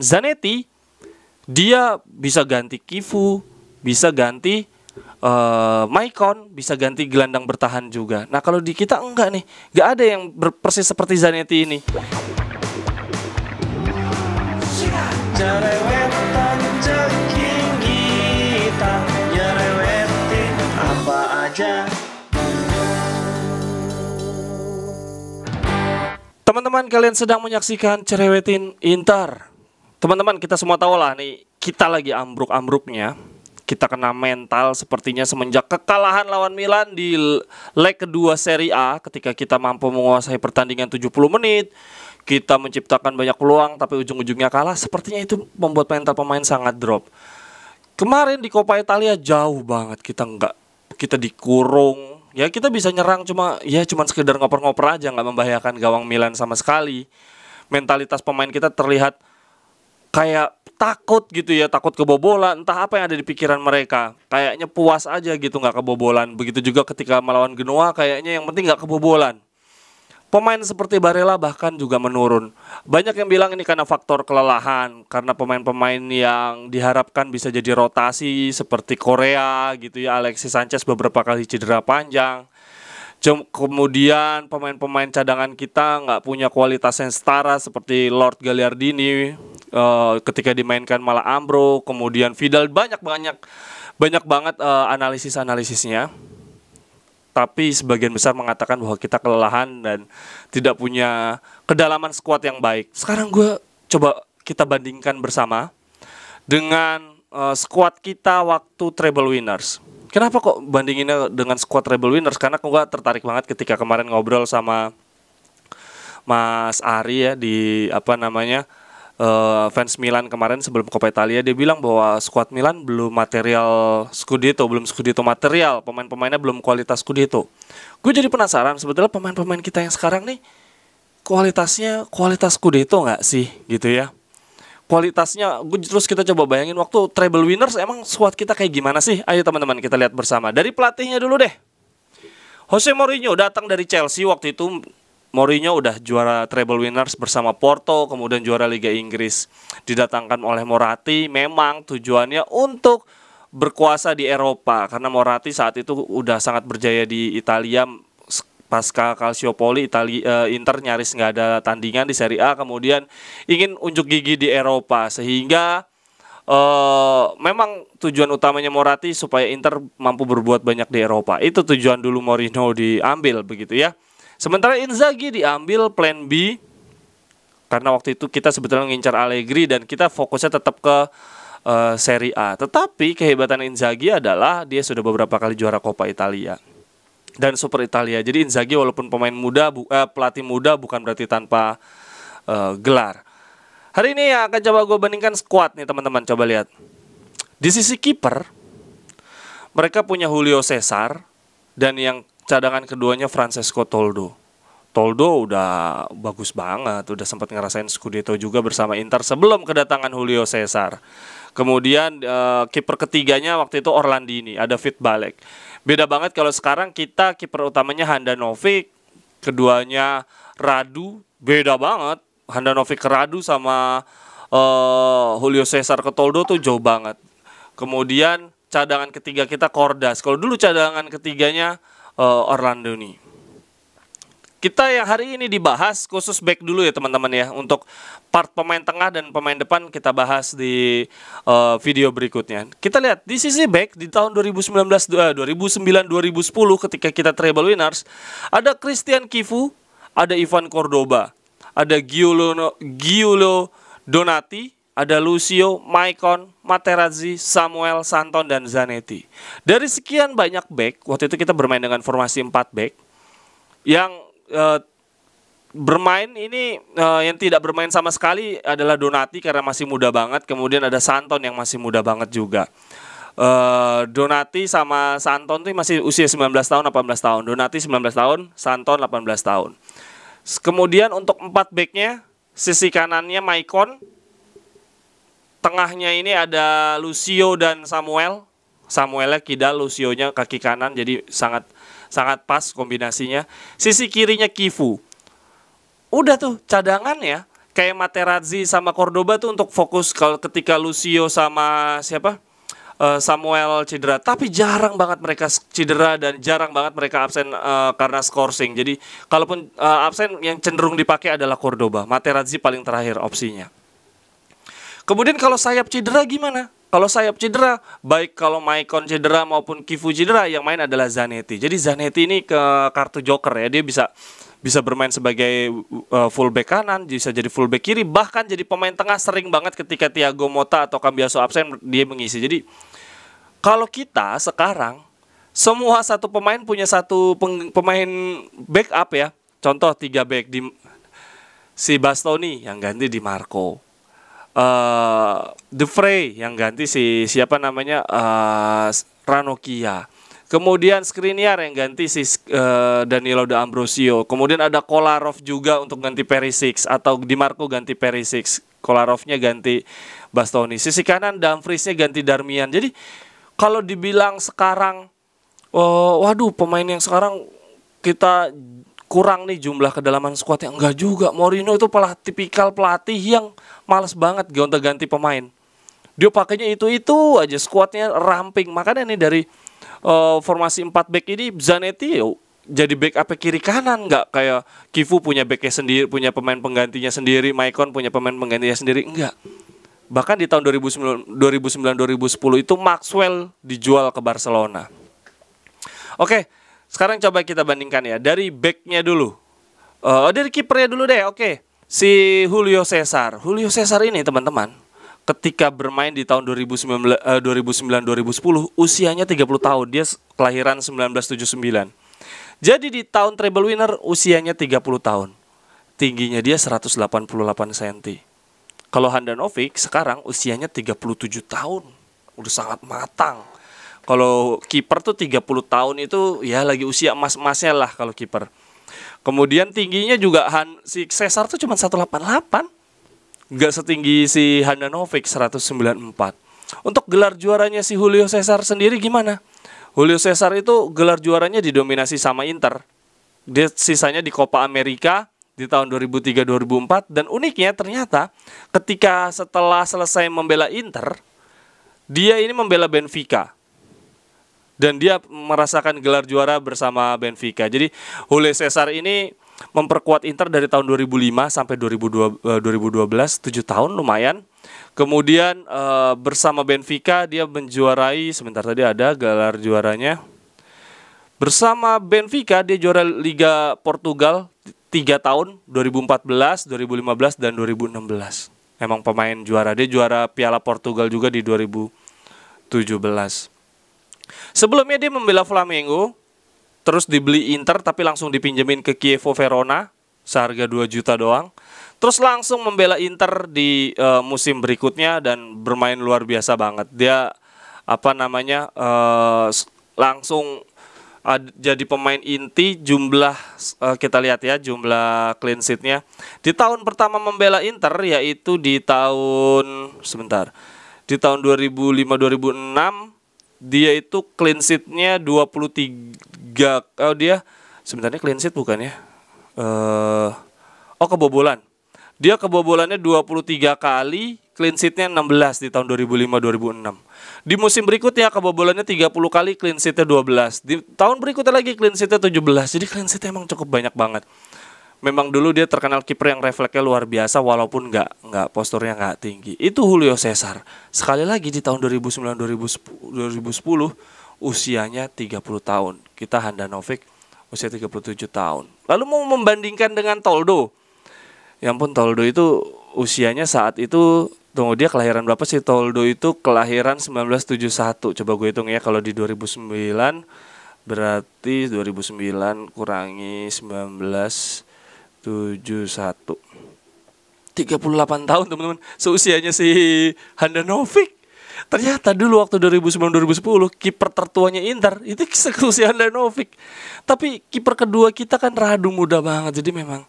Zanetti dia bisa ganti Kifu, bisa ganti uh, Maicon, bisa ganti gelandang bertahan juga. Nah kalau di kita enggak nih, enggak ada yang persis seperti Zanetti ini. Teman-teman kalian sedang menyaksikan Cerewetin Inter. Teman-teman, kita semua tahu lah nih, kita lagi ambruk-ambruknya. Kita kena mental sepertinya semenjak kekalahan lawan Milan di leg kedua Serie A ketika kita mampu menguasai pertandingan 70 menit. Kita menciptakan banyak peluang tapi ujung-ujungnya kalah. Sepertinya itu membuat mental pemain sangat drop. Kemarin di Coppa Italia jauh banget kita nggak kita dikurung ya kita bisa nyerang cuma ya cuma sekedar ngoper-ngoper aja nggak membahayakan gawang Milan sama sekali mentalitas pemain kita terlihat kayak takut gitu ya takut kebobolan entah apa yang ada di pikiran mereka kayaknya puas aja gitu nggak kebobolan begitu juga ketika melawan Genoa kayaknya yang penting nggak kebobolan pemain seperti Barella bahkan juga menurun banyak yang bilang ini karena faktor kelelahan karena pemain-pemain yang diharapkan bisa jadi rotasi seperti Korea gitu ya Alexis Sanchez beberapa kali cedera panjang kemudian pemain-pemain cadangan kita nggak punya kualitas yang setara seperti Lord Galiardini uh, eh, ketika dimainkan malah Ambro kemudian Vidal banyak banyak banyak banget uh, eh, analisis analisisnya tapi sebagian besar mengatakan bahwa kita kelelahan dan tidak punya kedalaman skuad yang baik sekarang gue coba kita bandingkan bersama dengan uh, eh, skuad kita waktu treble winners Kenapa kok bandinginnya dengan squad Rebel Winners? Karena aku gak tertarik banget ketika kemarin ngobrol sama Mas Ari ya di apa namanya uh, fans Milan kemarin sebelum Coppa Italia dia bilang bahwa squad Milan belum material Scudetto, belum Scudetto material, pemain-pemainnya belum kualitas Scudetto. Gue jadi penasaran sebetulnya pemain-pemain kita yang sekarang nih kualitasnya kualitas Scudetto nggak sih gitu ya? kualitasnya gue terus kita coba bayangin waktu treble winners emang squad kita kayak gimana sih ayo teman-teman kita lihat bersama dari pelatihnya dulu deh Jose Mourinho datang dari Chelsea waktu itu Mourinho udah juara treble winners bersama Porto, kemudian juara Liga Inggris. Didatangkan oleh Moratti memang tujuannya untuk berkuasa di Eropa karena Moratti saat itu udah sangat berjaya di Italia pasca Calciopoli Itali, uh, Inter nyaris nggak ada tandingan di Serie A kemudian ingin unjuk gigi di Eropa sehingga uh, memang tujuan utamanya Morati supaya Inter mampu berbuat banyak di Eropa itu tujuan dulu Mourinho diambil begitu ya sementara Inzaghi diambil plan B karena waktu itu kita sebetulnya ngincar Allegri dan kita fokusnya tetap ke uh, Serie A tetapi kehebatan Inzaghi adalah dia sudah beberapa kali juara Coppa Italia dan Super Italia. Jadi Inzaghi walaupun pemain muda bu, eh, pelatih muda bukan berarti tanpa uh, gelar. Hari ini ya akan coba gue bandingkan squad nih teman-teman coba lihat. Di sisi kiper mereka punya Julio Cesar dan yang cadangan keduanya Francesco Toldo. Toldo udah bagus banget, udah sempat ngerasain Scudetto juga bersama Inter sebelum kedatangan Julio Cesar. Kemudian uh, kiper ketiganya waktu itu Orlandini, ada Fit Balek. Beda banget kalau sekarang kita kiper utamanya Handanovic, keduanya Radu, beda banget. Handanovic ke Radu sama uh, Julio Cesar ke Toldo tuh jauh banget. Kemudian cadangan ketiga kita Kordas. Kalau dulu cadangan ketiganya uh, Orlando nih. Kita yang hari ini dibahas khusus back dulu ya teman-teman ya untuk part pemain tengah dan pemain depan kita bahas di uh, video berikutnya. Kita lihat di sisi back di tahun 2019 uh, 2009 2010 ketika kita treble winners ada Christian Kifu, ada Ivan Cordoba, ada Giulio Giulio Donati, ada Lucio, Maicon, Materazzi, Samuel, Santon, dan Zanetti. Dari sekian banyak back, waktu itu kita bermain dengan formasi 4 back, yang Eh, bermain ini uh, yang tidak bermain sama sekali adalah Donati karena masih muda banget. Kemudian ada Santon yang masih muda banget juga. Uh, Donati sama Santon tuh masih usia 19 tahun, 18 tahun. Donati 19 tahun, Santon 18 tahun. Kemudian untuk empat backnya, sisi kanannya Maicon, tengahnya ini ada Lucio dan Samuel. Samuelnya kidal, nya kaki kanan, jadi sangat sangat pas kombinasinya. Sisi kirinya Kifu. Udah tuh cadangan ya kayak Materazzi sama Cordoba tuh untuk fokus kalau ketika Lucio sama siapa? Eh, Samuel cedera, tapi jarang banget mereka cedera dan jarang banget mereka absen uh, karena scoring. Jadi kalaupun uh, absen yang cenderung dipakai adalah Cordoba, Materazzi paling terakhir opsinya. Kemudian kalau sayap cedera gimana? kalau sayap cedera, baik kalau Maicon cedera maupun Kifu cedera, yang main adalah Zanetti. Jadi Zanetti ini ke kartu joker ya, dia bisa bisa bermain sebagai uh, fullback kanan, bisa jadi fullback kiri, bahkan jadi pemain tengah sering banget ketika Thiago Mota atau Cambiaso absen dia mengisi. Jadi kalau kita sekarang semua satu pemain punya satu peng, pemain backup ya. Contoh tiga back di si Bastoni yang ganti di Marco uh, The Fray yang ganti si siapa namanya uh, eh, Ranokia. Kemudian Skriniar yang ganti si uh, Danilo De Ambrosio. Kemudian ada Kolarov juga untuk ganti Perisic atau Di Marco ganti Perisic. Kolarovnya ganti Bastoni. Sisi kanan Dumfriesnya ganti Darmian. Jadi kalau dibilang sekarang oh, waduh pemain yang sekarang kita kurang nih jumlah kedalaman skuadnya enggak juga Mourinho itu pelatih tipikal pelatih yang males banget gonta-ganti pemain. Dia pakainya itu-itu aja skuadnya ramping. Makanya nih dari uh, formasi 4 back ini Zanetti ya jadi back apa kiri kanan nggak kayak Kivu punya backnya sendiri, punya pemain penggantinya sendiri, Maicon punya pemain penggantinya sendiri enggak. Bahkan di tahun 2009 2009 2010 itu Maxwell dijual ke Barcelona. Oke, sekarang coba kita bandingkan ya dari backnya dulu. Uh, dari kipernya dulu deh, oke. Okay si Julio Cesar. Julio Cesar ini teman-teman ketika bermain di tahun 2009 2010 eh, usianya 30 tahun. Dia kelahiran 1979. Jadi di tahun treble winner usianya 30 tahun. Tingginya dia 188 cm. Kalau Handanovic sekarang usianya 37 tahun. Udah sangat matang. Kalau kiper tuh 30 tahun itu ya lagi usia emas-emasnya lah kalau kiper. Kemudian tingginya juga Han, si Cesar tuh cuma 188. Nggak setinggi si Handanovic 194. Untuk gelar juaranya si Julio Cesar sendiri gimana? Julio Cesar itu gelar juaranya didominasi sama Inter. Dia sisanya di Copa America di tahun 2003-2004 dan uniknya ternyata ketika setelah selesai membela Inter, dia ini membela Benfica dan dia merasakan gelar juara bersama Benfica. Jadi Hule Cesar ini memperkuat Inter dari tahun 2005 sampai 2012, 2012 7 tahun lumayan. Kemudian eh, bersama Benfica dia menjuarai sebentar tadi ada gelar juaranya. Bersama Benfica dia juara Liga Portugal 3 tahun 2014, 2015 dan 2016. Emang pemain juara dia juara Piala Portugal juga di 2017. Sebelumnya dia membela Flamengo, terus dibeli Inter tapi langsung dipinjemin ke Kievo Verona seharga 2 juta doang. Terus langsung membela Inter di uh, musim berikutnya dan bermain luar biasa banget. Dia apa namanya uh, langsung jadi pemain inti jumlah eh, kita lihat ya jumlah clean sheetnya di tahun pertama membela Inter yaitu di tahun sebentar di tahun 2005 2006 dia itu clean sheet-nya 23 oh dia sebenarnya clean sheet bukan ya uh, oh kebobolan dia kebobolannya 23 kali clean sheet-nya 16 di tahun 2005-2006 di musim berikutnya kebobolannya 30 kali clean sheet-nya 12 di tahun berikutnya lagi clean sheet-nya 17 jadi clean sheet emang cukup banyak banget memang dulu dia terkenal kiper yang refleksnya luar biasa walaupun nggak nggak posturnya nggak tinggi. Itu Julio Cesar. Sekali lagi di tahun 2009 2010, 2010 usianya 30 tahun. Kita Handanovic usia 37 tahun. Lalu mau membandingkan dengan Toldo. Yang pun Toldo itu usianya saat itu Tunggu dia kelahiran berapa sih Toldo itu kelahiran 1971 Coba gue hitung ya kalau di 2009 Berarti 2009 kurangi 19 71 38 tahun teman-teman seusianya si Handanovic ternyata dulu waktu 2009-2010 kiper tertuanya Inter itu seusia Handanovic tapi kiper kedua kita kan Radu muda banget jadi memang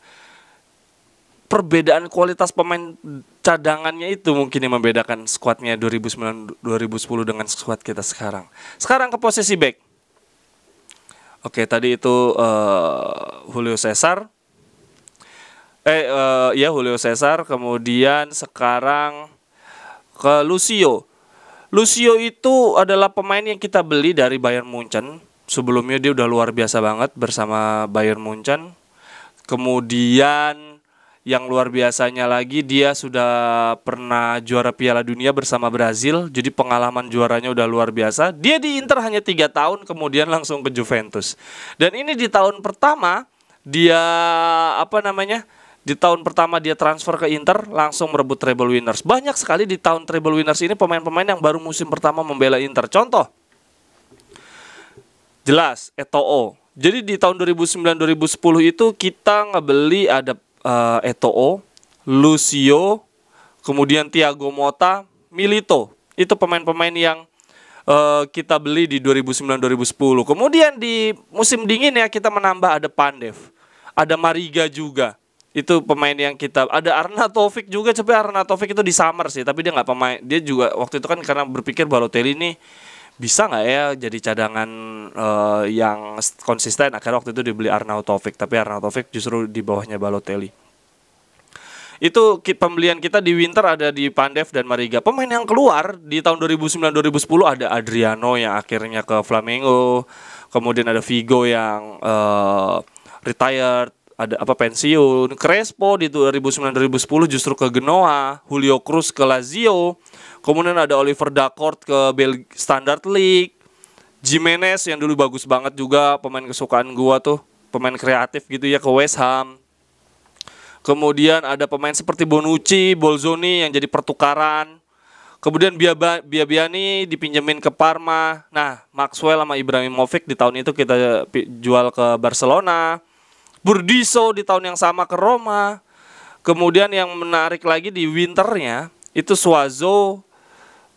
perbedaan kualitas pemain cadangannya itu mungkin yang membedakan skuadnya 2009 2010 dengan skuad kita sekarang. Sekarang ke posisi back. Oke, tadi itu uh, Julio Cesar, eh uh, ya Julio Cesar kemudian sekarang ke Lucio. Lucio itu adalah pemain yang kita beli dari Bayern Munchen. Sebelumnya dia udah luar biasa banget bersama Bayern Munchen. Kemudian yang luar biasanya lagi dia sudah pernah juara Piala Dunia bersama Brazil. Jadi pengalaman juaranya udah luar biasa. Dia di Inter hanya tiga tahun kemudian langsung ke Juventus. Dan ini di tahun pertama dia apa namanya? Di tahun pertama dia transfer ke Inter, langsung merebut treble winners. Banyak sekali di tahun treble winners ini pemain-pemain yang baru musim pertama membela Inter. Contoh, jelas Eto'o. Jadi di tahun 2009-2010 itu kita ngebeli ada uh, Eto'o, Lucio, kemudian Thiago Mota, Milito. Itu pemain-pemain yang uh, kita beli di 2009-2010. Kemudian di musim dingin ya kita menambah ada Pandev, ada Mariga juga itu pemain yang kita ada Arna Taufik juga tapi Arna Taufik itu di summer sih tapi dia nggak pemain dia juga waktu itu kan karena berpikir Balotelli ini bisa nggak ya jadi cadangan uh, yang konsisten akhirnya waktu itu dibeli Arna Taufik tapi Arna Taufik justru di bawahnya Balotelli itu pembelian kita di winter ada di Pandev dan Mariga pemain yang keluar di tahun 2009-2010 ada Adriano yang akhirnya ke Flamengo kemudian ada Vigo yang uh, retired ada apa pensiun Crespo di 2009-2010 justru ke Genoa, Julio Cruz ke Lazio, kemudian ada Oliver Dacord ke Bel Standard League, Jimenez yang dulu bagus banget juga pemain kesukaan gua tuh, pemain kreatif gitu ya ke West Ham. Kemudian ada pemain seperti Bonucci, Bolzoni yang jadi pertukaran. Kemudian Biaba, Biabiani dipinjemin ke Parma. Nah, Maxwell sama Ibrahimovic di tahun itu kita jual ke Barcelona Burdiso di tahun yang sama ke Roma. Kemudian yang menarik lagi di winternya itu Suazo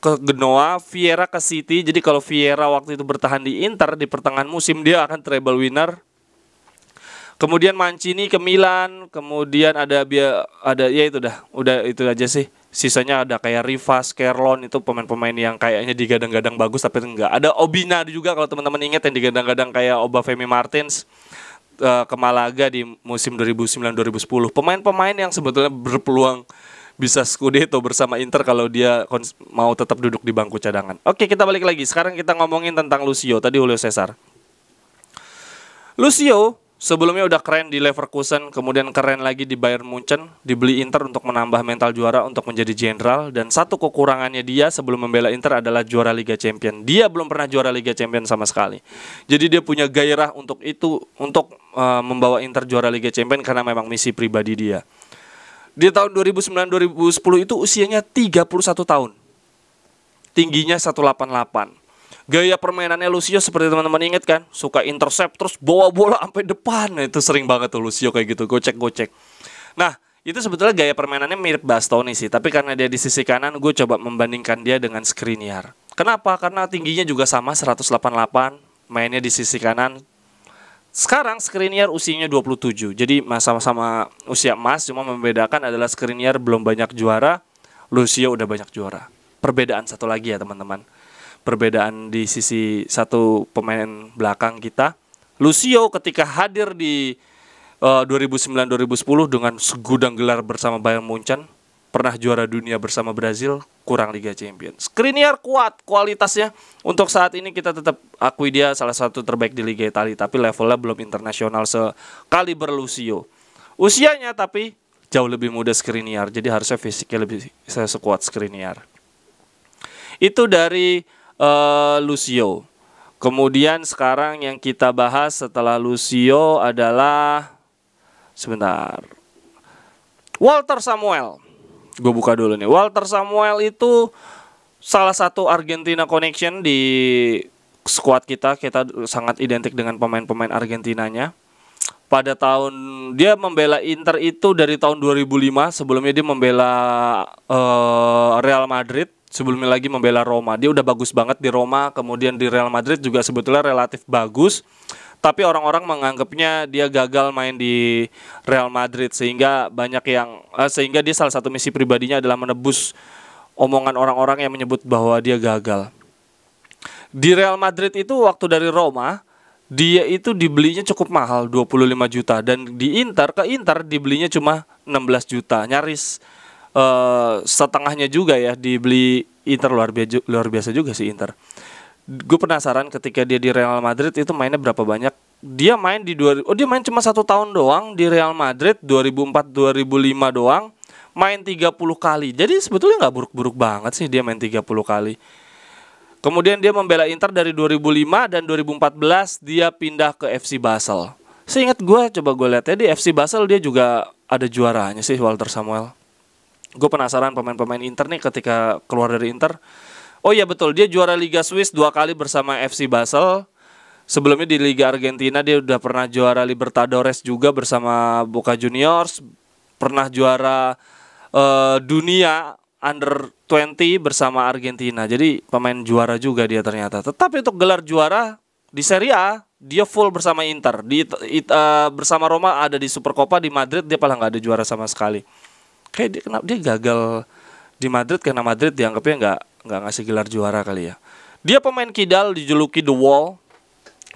ke Genoa, Vieira ke City. Jadi kalau Vieira waktu itu bertahan di Inter di pertengahan musim dia akan treble winner. Kemudian Mancini ke Milan, kemudian ada ada ya itu dah, udah itu aja sih. Sisanya ada kayak Rivas, Kerlon itu pemain-pemain yang kayaknya digadang-gadang bagus tapi enggak. Ada Obina juga kalau teman-teman ingat yang digadang-gadang kayak Obafemi Martins uh, ke Malaga di musim 2009-2010. Pemain-pemain yang sebetulnya berpeluang bisa Scudetto bersama Inter kalau dia mau tetap duduk di bangku cadangan. Oke, kita balik lagi. Sekarang kita ngomongin tentang Lucio. Tadi Julio Cesar. Lucio sebelumnya udah keren di Leverkusen, kemudian keren lagi di Bayern Munchen, dibeli Inter untuk menambah mental juara untuk menjadi jenderal dan satu kekurangannya dia sebelum membela Inter adalah juara Liga Champion. Dia belum pernah juara Liga Champion sama sekali. Jadi dia punya gairah untuk itu untuk uh, membawa Inter juara Liga Champion karena memang misi pribadi dia. Di tahun 2009-2010 itu usianya 31 tahun. Tingginya 188 gaya permainannya Lucio seperti teman-teman inget kan suka intercept terus bawa bola sampai depan nah, itu sering banget tuh Lucio kayak gitu gocek gocek nah itu sebetulnya gaya permainannya mirip Bastoni sih tapi karena dia di sisi kanan gue coba membandingkan dia dengan Skriniar kenapa karena tingginya juga sama 188 mainnya di sisi kanan sekarang Skriniar usianya 27 jadi sama-sama usia emas cuma membedakan adalah Skriniar belum banyak juara Lucio udah banyak juara perbedaan satu lagi ya teman-teman perbedaan di sisi satu pemain belakang kita. Lucio ketika hadir di eh, uh, 2009-2010 dengan segudang gelar bersama Bayern Munchen, pernah juara dunia bersama Brazil, kurang Liga Champions. Skriniar kuat kualitasnya. Untuk saat ini kita tetap akui dia salah satu terbaik di Liga Italia, tapi levelnya belum internasional sekali Lucio. Usianya tapi jauh lebih muda Skriniar, jadi harusnya fisiknya lebih sekuat Skriniar. Itu dari Eh, Lucio. Kemudian sekarang yang kita bahas setelah Lucio adalah sebentar. Walter Samuel. Gue buka dulu nih. Walter Samuel itu salah satu Argentina connection di squad kita. Kita sangat identik dengan pemain-pemain Argentinanya. Pada tahun dia membela Inter itu dari tahun 2005. Sebelumnya dia membela uh, Real Madrid sebelumnya lagi membela Roma. Dia udah bagus banget di Roma, kemudian di Real Madrid juga sebetulnya relatif bagus. Tapi orang-orang menganggapnya dia gagal main di Real Madrid sehingga banyak yang eh, sehingga dia salah satu misi pribadinya adalah menebus omongan orang-orang yang menyebut bahwa dia gagal. Di Real Madrid itu waktu dari Roma, dia itu dibelinya cukup mahal 25 juta dan di Inter ke Inter dibelinya cuma 16 juta, nyaris uh, setengahnya juga ya dibeli Inter luar biasa luar biasa juga sih Inter. Gue penasaran ketika dia di Real Madrid itu mainnya berapa banyak? Dia main di dua oh dia main cuma satu tahun doang di Real Madrid 2004 2005 doang main 30 kali. Jadi sebetulnya nggak buruk-buruk banget sih dia main 30 kali. Kemudian dia membela Inter dari 2005 dan 2014 dia pindah ke FC Basel. Seingat gue coba gue lihat ya di FC Basel dia juga ada juaranya sih Walter Samuel gue penasaran pemain-pemain Inter nih ketika keluar dari Inter. Oh iya betul, dia juara Liga Swiss dua kali bersama FC Basel. Sebelumnya di Liga Argentina dia udah pernah juara Libertadores juga bersama Boca Juniors, pernah juara uh, dunia under 20 bersama Argentina. Jadi pemain juara juga dia ternyata. Tetapi untuk gelar juara di Serie A dia full bersama Inter. Di it, uh, bersama Roma ada di Supercopa di Madrid dia paling nggak ada juara sama sekali kayak dia kenapa dia gagal di Madrid karena Madrid dianggapnya nggak nggak ngasih gelar juara kali ya. Dia pemain kidal dijuluki The Wall.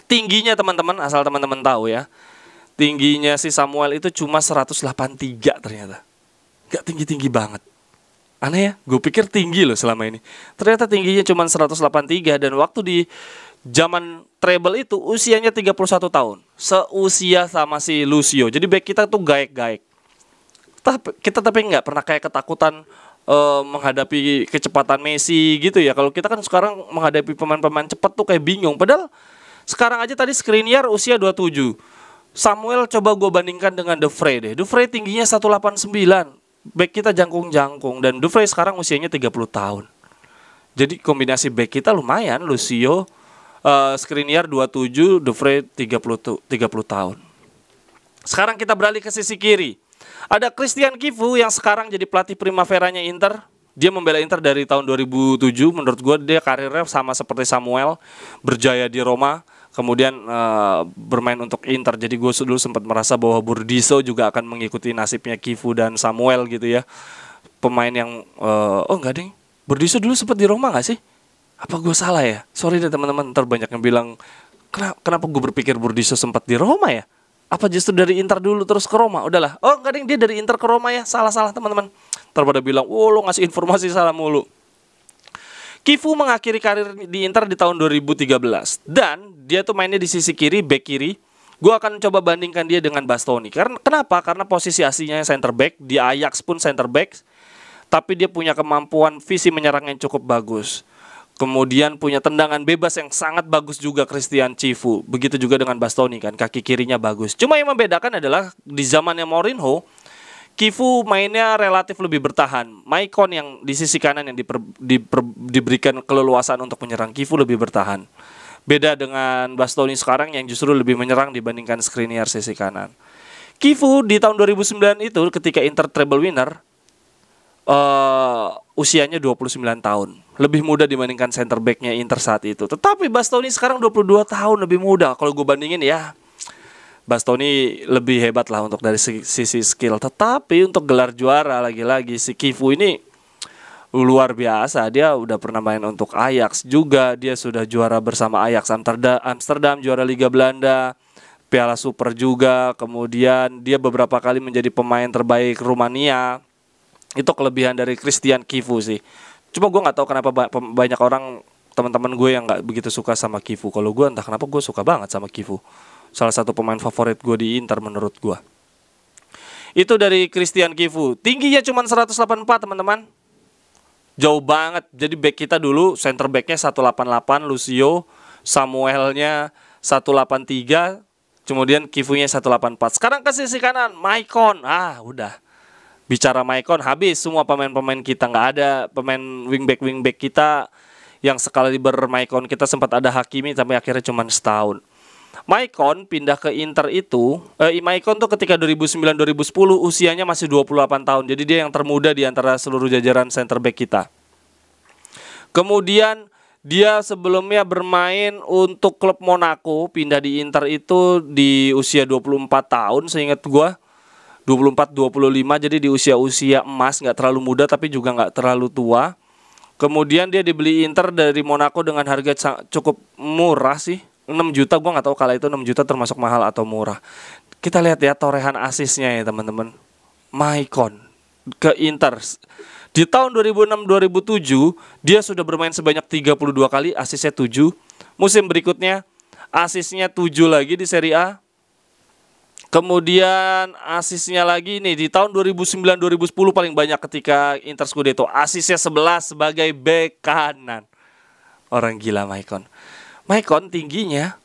Tingginya teman-teman asal teman-teman tahu ya. Tingginya si Samuel itu cuma 183 ternyata. Gak tinggi-tinggi banget. Aneh ya, gue pikir tinggi loh selama ini. Ternyata tingginya cuma 183 dan waktu di zaman treble itu usianya 31 tahun. Seusia sama si Lucio. Jadi back kita tuh gaek-gaek tapi kita tapi nggak pernah kayak ketakutan uh, menghadapi kecepatan Messi gitu ya. Kalau kita kan sekarang menghadapi pemain-pemain cepat tuh kayak bingung. Padahal sekarang aja tadi Skriniar usia 27. Samuel coba gue bandingkan dengan Frey deh. Frey tingginya 189. Back kita jangkung-jangkung dan Frey sekarang usianya 30 tahun. Jadi kombinasi back kita lumayan Lucio uh, Skriniar 27, Frey 30 30 tahun. Sekarang kita beralih ke sisi kiri. Ada Christian Kivu yang sekarang jadi pelatih primaveranya Inter. Dia membela Inter dari tahun 2007. Menurut gue dia karirnya sama seperti Samuel. Berjaya di Roma. Kemudian uh, bermain untuk Inter. Jadi gue dulu sempat merasa bahwa Burdiso juga akan mengikuti nasibnya Kivu dan Samuel gitu ya. Pemain yang... Uh, oh enggak ding. Burdiso dulu sempat di Roma gak sih? Apa gue salah ya? Sorry deh teman-teman. Ntar banyak yang bilang... Kenapa, kenapa gue berpikir Burdiso sempat di Roma ya? apa justru dari Inter dulu terus ke Roma udahlah oh kadang dia dari Inter ke Roma ya salah salah teman-teman terpada bilang wow lo ngasih informasi salah mulu Kifu mengakhiri karir di Inter di tahun 2013 dan dia tuh mainnya di sisi kiri back kiri gue akan coba bandingkan dia dengan Bastoni karena kenapa karena posisi aslinya center back di Ajax pun center back tapi dia punya kemampuan visi menyerang yang cukup bagus Kemudian punya tendangan bebas yang sangat bagus juga Christian Cifu. Begitu juga dengan Bastoni kan, kaki kirinya bagus. Cuma yang membedakan adalah di zamannya Mourinho, Kifu mainnya relatif lebih bertahan. Maicon yang di sisi kanan yang diper, diper, diberikan keleluasan untuk menyerang Kifu lebih bertahan. Beda dengan Bastoni sekarang yang justru lebih menyerang dibandingkan Skriniar sisi kanan. Kifu di tahun 2009 itu ketika Inter treble winner, uh, usianya 29 tahun. Lebih muda dibandingkan center backnya Inter saat itu. Tetapi Bastoni sekarang 22 tahun lebih muda. Kalau gue bandingin ya Bastoni lebih hebat lah untuk dari sisi skill. Tetapi untuk gelar juara lagi-lagi si Kifu ini luar biasa. Dia udah pernah main untuk Ajax juga. Dia sudah juara bersama Ajax Amsterdam, Amsterdam juara Liga Belanda. Piala Super juga, kemudian dia beberapa kali menjadi pemain terbaik Rumania itu kelebihan dari Christian Kivu sih cuma gue nggak tahu kenapa ba banyak orang teman-teman gue yang nggak begitu suka sama Kivu kalau gue entah kenapa gue suka banget sama Kivu salah satu pemain favorit gue di Inter menurut gue itu dari Christian Kivu tingginya cuma 184 teman-teman jauh banget jadi back kita dulu center backnya 188 Lucio Samuelnya 183 kemudian Kivunya 184 sekarang ke sisi kanan Maicon ah udah bicara Maicon habis semua pemain-pemain kita nggak ada pemain wingback wingback kita yang sekali bermaicon. kita sempat ada Hakimi tapi akhirnya cuma setahun. Maicon pindah ke Inter itu, eh, Maicon tuh ketika 2009-2010 usianya masih 28 tahun. Jadi dia yang termuda di antara seluruh jajaran center back kita. Kemudian dia sebelumnya bermain untuk klub Monaco, pindah di Inter itu di usia 24 tahun seingat gue? 24 25 jadi di usia-usia emas nggak terlalu muda tapi juga nggak terlalu tua. Kemudian dia dibeli Inter dari Monaco dengan harga cukup murah sih. 6 juta gua nggak tahu kala itu 6 juta termasuk mahal atau murah. Kita lihat ya torehan asisnya ya teman-teman. Maicon ke Inter. Di tahun 2006-2007 dia sudah bermain sebanyak 32 kali, asisnya 7. Musim berikutnya asisnya 7 lagi di Serie A, Kemudian asisnya lagi nih di tahun 2009-2010 paling banyak ketika Inter Scudetto. Asisnya 11 sebagai bek kanan. Orang gila Maicon. Maicon tingginya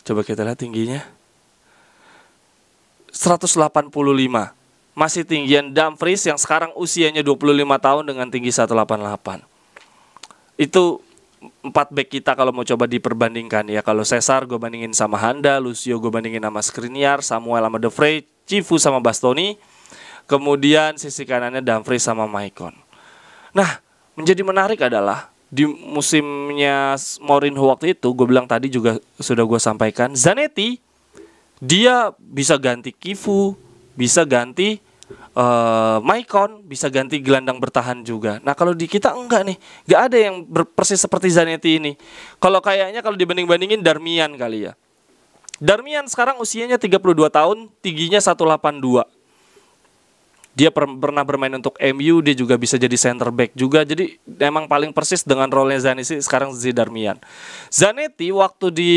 coba kita lihat tingginya 185. Masih tinggian Dumfries yang sekarang usianya 25 tahun dengan tinggi 188. Itu empat back kita kalau mau coba diperbandingkan ya kalau Cesar gue bandingin sama Handa, Lucio gue bandingin sama Skriniar, Samuel sama De Vrij, Cifu sama Bastoni, kemudian sisi kanannya Dumfries sama Maicon. Nah menjadi menarik adalah di musimnya Mourinho waktu itu gue bilang tadi juga sudah gue sampaikan Zanetti dia bisa ganti Kifu, bisa ganti uh, Maicon bisa ganti gelandang bertahan juga. Nah kalau di kita enggak nih, enggak ada yang persis seperti Zanetti ini. Kalau kayaknya kalau dibanding-bandingin Darmian kali ya. Darmian sekarang usianya 32 tahun, tingginya 182. Dia per pernah bermain untuk MU, dia juga bisa jadi center back juga. Jadi emang paling persis dengan role Zanetti sekarang si Darmian. Zanetti waktu di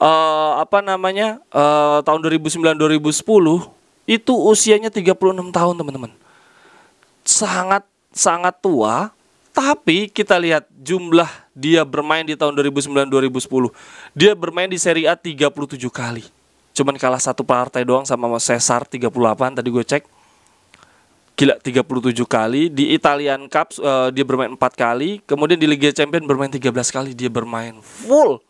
uh, apa namanya? Uh, tahun 2009 2010 itu usianya 36 tahun, teman-teman. Sangat sangat tua, tapi kita lihat jumlah dia bermain di tahun 2009-2010. Dia bermain di Serie A 37 kali. Cuman kalah satu partai doang sama Cesar 38 tadi gue cek. Gila 37 kali di Italian Cup uh, eh, dia bermain empat kali, kemudian di Liga Champions bermain 13 kali dia bermain full.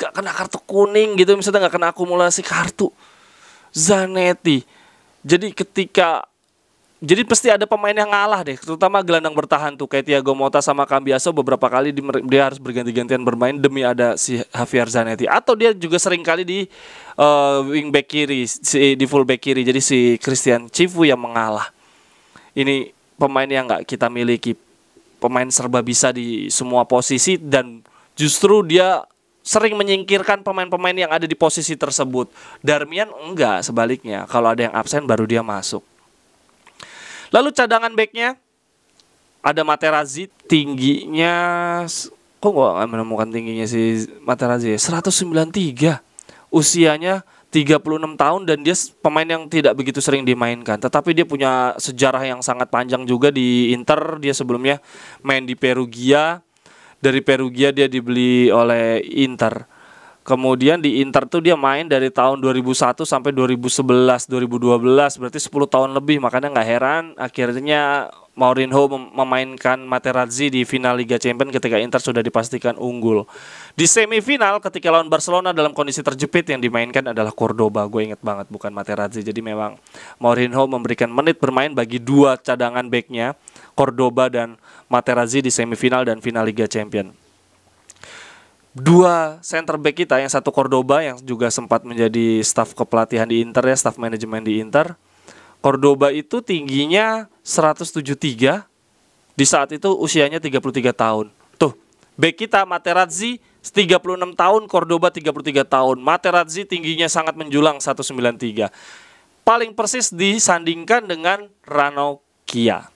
Gak kena kartu kuning gitu misalnya gak kena akumulasi kartu. Zanetti jadi ketika jadi pasti ada pemain yang ngalah deh, terutama gelandang bertahan tuh kayak Thiago Motta sama Cambiaso beberapa kali di, dia harus berganti-gantian bermain demi ada si Javier Zanetti atau dia juga sering kali di uh, wing back kiri, si, di full back kiri. Jadi si Christian Chivu yang mengalah. Ini pemain yang nggak kita miliki, pemain serba bisa di semua posisi dan justru dia sering menyingkirkan pemain-pemain yang ada di posisi tersebut. Darmian enggak sebaliknya. Kalau ada yang absen baru dia masuk. Lalu cadangan backnya ada Materazzi tingginya kok gak menemukan tingginya si Materazzi ya? 193 usianya 36 tahun dan dia pemain yang tidak begitu sering dimainkan tetapi dia punya sejarah yang sangat panjang juga di Inter dia sebelumnya main di Perugia dari Perugia dia dibeli oleh Inter. Kemudian di Inter tuh dia main dari tahun 2001 sampai 2011, 2012, berarti 10 tahun lebih. Makanya nggak heran akhirnya Mourinho mem memainkan Materazzi di final Liga Champions ketika Inter sudah dipastikan unggul. Di semifinal ketika lawan Barcelona dalam kondisi terjepit yang dimainkan adalah Cordoba. Gue inget banget bukan Materazzi. Jadi memang Mourinho memberikan menit bermain bagi dua cadangan backnya Cordoba dan Materazzi di semifinal dan final Liga Champion. Dua center back kita, yang satu Cordoba yang juga sempat menjadi staf kepelatihan di Inter ya, staf manajemen di Inter. Cordoba itu tingginya 173 di saat itu usianya 33 tahun. Tuh, back kita Materazzi 36 tahun, Cordoba 33 tahun. Materazzi tingginya sangat menjulang 193. Paling persis disandingkan dengan Ranocchia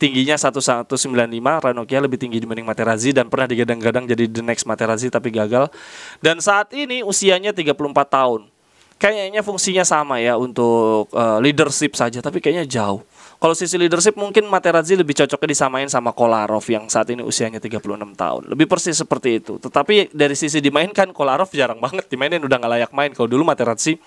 tingginya 1195 Ranocchia lebih tinggi dibanding Materazzi dan pernah digadang-gadang jadi the next Materazzi tapi gagal dan saat ini usianya 34 tahun kayaknya fungsinya sama ya untuk uh, leadership saja tapi kayaknya jauh kalau sisi leadership mungkin Materazzi lebih cocoknya disamain sama Kolarov yang saat ini usianya 36 tahun. Lebih persis seperti itu. Tetapi dari sisi dimainkan Kolarov jarang banget dimainin udah nggak layak main. Kalau dulu Materazzi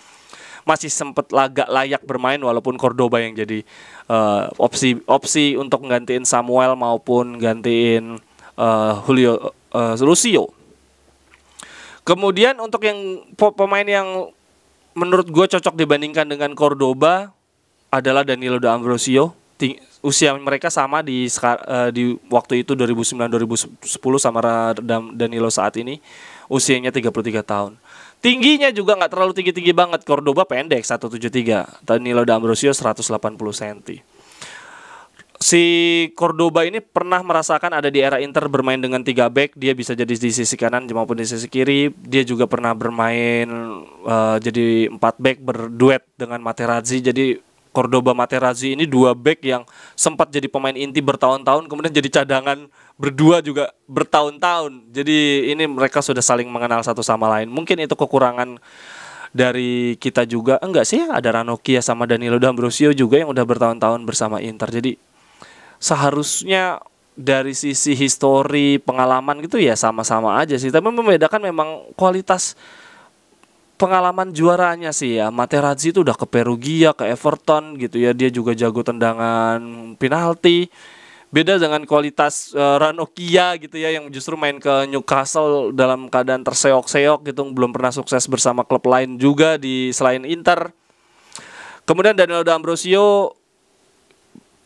masih sempat lagak layak bermain walaupun Cordoba yang jadi uh, opsi opsi untuk nggantiin Samuel maupun gantiin uh, Julio uh, Lucio. Kemudian untuk yang pemain yang menurut gue cocok dibandingkan dengan Cordoba adalah Danilo De Ambrosio. usia mereka sama di di waktu itu 2009 2010 sama Danilo saat ini usianya 33 tahun. Tingginya juga nggak terlalu tinggi-tinggi banget. Cordoba pendek 173. Danilo D'Ambrosio 180 cm. Si Cordoba ini pernah merasakan ada di era Inter bermain dengan tiga back, dia bisa jadi di sisi kanan maupun di sisi kiri. Dia juga pernah bermain uh, jadi empat back berduet dengan Materazzi. Jadi Cordoba Materazzi ini dua back yang sempat jadi pemain inti bertahun-tahun kemudian jadi cadangan berdua juga bertahun-tahun. Jadi ini mereka sudah saling mengenal satu sama lain. Mungkin itu kekurangan dari kita juga enggak sih ada Ranocchia sama Danilo D'Ambrosio juga yang udah bertahun-tahun bersama Inter jadi seharusnya dari sisi histori pengalaman gitu ya sama-sama aja sih tapi membedakan memang kualitas pengalaman juaranya sih ya Materazzi itu udah ke Perugia ke Everton gitu ya dia juga jago tendangan penalti beda dengan kualitas uh, eh, Ranokia gitu ya yang justru main ke Newcastle dalam keadaan terseok-seok gitu belum pernah sukses bersama klub lain juga di selain Inter. Kemudian Daniel D'Ambrosio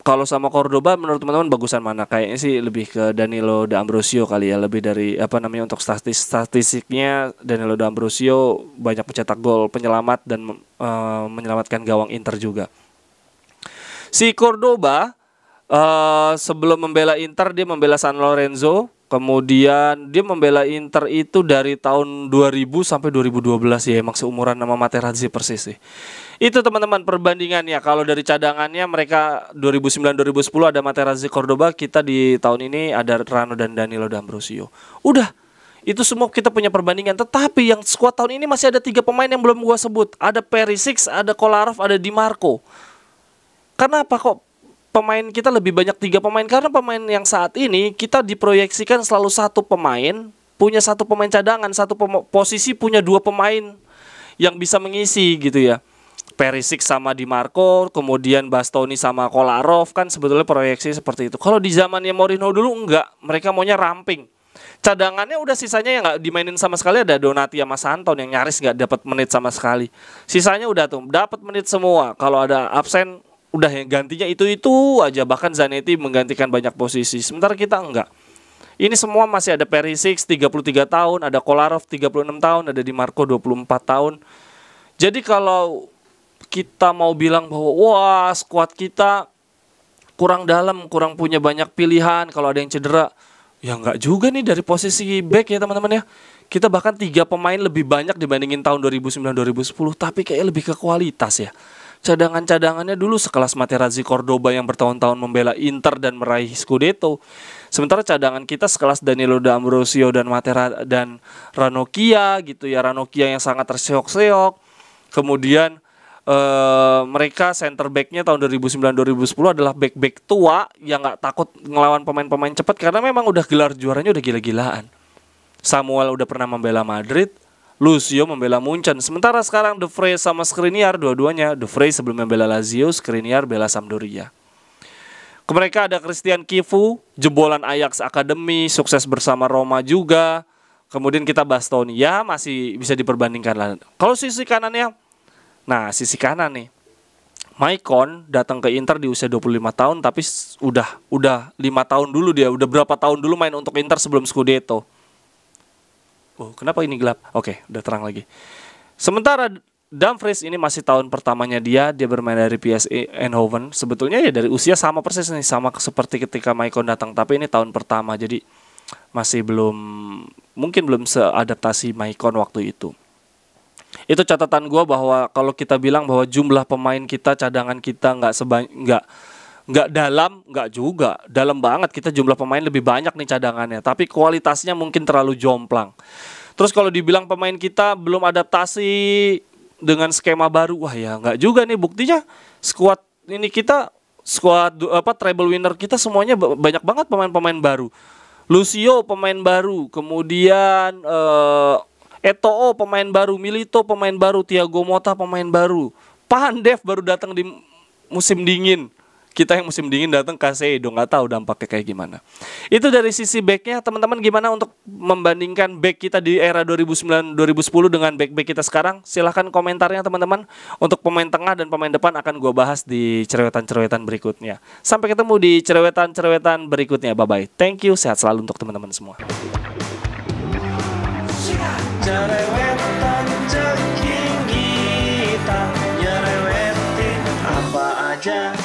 kalau sama Cordoba menurut teman-teman bagusan mana? Kayaknya sih lebih ke Danilo De Ambrosio kali ya, lebih dari apa namanya untuk statistik statistiknya Danilo De Ambrosio banyak mencetak gol, penyelamat dan uh, menyelamatkan gawang Inter juga. Si Cordoba uh, sebelum membela Inter dia membela San Lorenzo Kemudian dia membela Inter itu dari tahun 2000 sampai 2012 ya emang seumuran nama Materazzi persis sih. Itu teman-teman perbandingannya kalau dari cadangannya mereka 2009-2010 ada Materazzi Cordoba, kita di tahun ini ada Rano dan Danilo D'Ambrosio. Udah, itu semua kita punya perbandingan tetapi yang skuad tahun ini masih ada tiga pemain yang belum gua sebut ada Perisic ada Kolarov ada Di Marco kenapa kok pemain kita lebih banyak tiga pemain karena pemain yang saat ini kita diproyeksikan selalu satu pemain punya satu pemain cadangan satu pem posisi punya dua pemain yang bisa mengisi gitu ya Perisik sama Di Marco, kemudian Bastoni sama Kolarov kan sebetulnya proyeksi seperti itu. Kalau di zamannya Mourinho dulu enggak, mereka maunya ramping. Cadangannya udah sisanya yang nggak dimainin sama sekali ada Donati sama Santon yang nyaris nggak dapat menit sama sekali. Sisanya udah tuh dapat menit semua. Kalau ada absen udah yang gantinya itu itu aja bahkan Zanetti menggantikan banyak posisi sementara kita enggak ini semua masih ada Perisic 33 tahun ada Kolarov 36 tahun ada Di Marco 24 tahun jadi kalau kita mau bilang bahwa wah skuad kita kurang dalam kurang punya banyak pilihan kalau ada yang cedera ya enggak juga nih dari posisi back ya teman-teman ya kita bahkan tiga pemain lebih banyak dibandingin tahun 2009 2010 tapi kayak lebih ke kualitas ya cadangan-cadangannya dulu sekelas Materazzi Cordoba yang bertahun-tahun membela Inter dan meraih Scudetto. Sementara cadangan kita sekelas Danilo D'Ambrosio dan Matera dan Ranocchia gitu ya, Ranocchia yang sangat terseok-seok. Kemudian Uh, mereka center backnya tahun 2009-2010 adalah back-back tua yang nggak takut ngelawan pemain-pemain cepat karena memang udah gelar juaranya udah gila-gilaan. Samuel udah pernah membela Madrid, Lucio membela Munchen. Sementara sekarang De Frey sama Skriniar dua-duanya. De Frey sebelum membela Lazio, Skriniar bela Sampdoria. Ke mereka ada Christian Kifu, jebolan Ajax Academy, sukses bersama Roma juga. Kemudian kita Bastoni, ya masih bisa diperbandingkan Kalau sisi kanannya, nah sisi kanan nih. Maicon datang ke Inter di usia 25 tahun tapi udah udah 5 tahun dulu dia udah berapa tahun dulu main untuk Inter sebelum Scudetto Oh, kenapa ini gelap? Oke, okay, udah terang lagi. Sementara Dumfries ini masih tahun pertamanya dia, dia bermain dari PSV Eindhoven. Sebetulnya ya dari usia sama persis nih, sama seperti ketika Maicon datang, tapi ini tahun pertama jadi masih belum mungkin belum seadaptasi Maicon waktu itu. Itu catatan gue bahwa kalau kita bilang bahwa jumlah pemain kita cadangan kita nggak sebanyak nggak nggak dalam nggak juga dalam banget kita jumlah pemain lebih banyak nih cadangannya tapi kualitasnya mungkin terlalu jomplang terus kalau dibilang pemain kita belum adaptasi dengan skema baru wah ya nggak juga nih buktinya skuad ini kita skuad apa treble winner kita semuanya banyak banget pemain-pemain baru Lucio pemain baru kemudian uh, Eto'o pemain baru, Milito pemain baru, Tiago Mota pemain baru, Pandev baru datang di musim dingin kita yang musim dingin datang dong nggak tahu dampaknya kayak gimana. Itu dari sisi backnya teman-teman gimana untuk membandingkan back kita di era 2009 2010 dengan back-back kita sekarang? Silahkan komentarnya teman-teman. Untuk pemain tengah dan pemain depan akan gue bahas di cerewetan-cerewetan berikutnya. Sampai ketemu di cerewetan-cerewetan berikutnya. Bye bye. Thank you. Sehat selalu untuk teman-teman semua. Cerewetan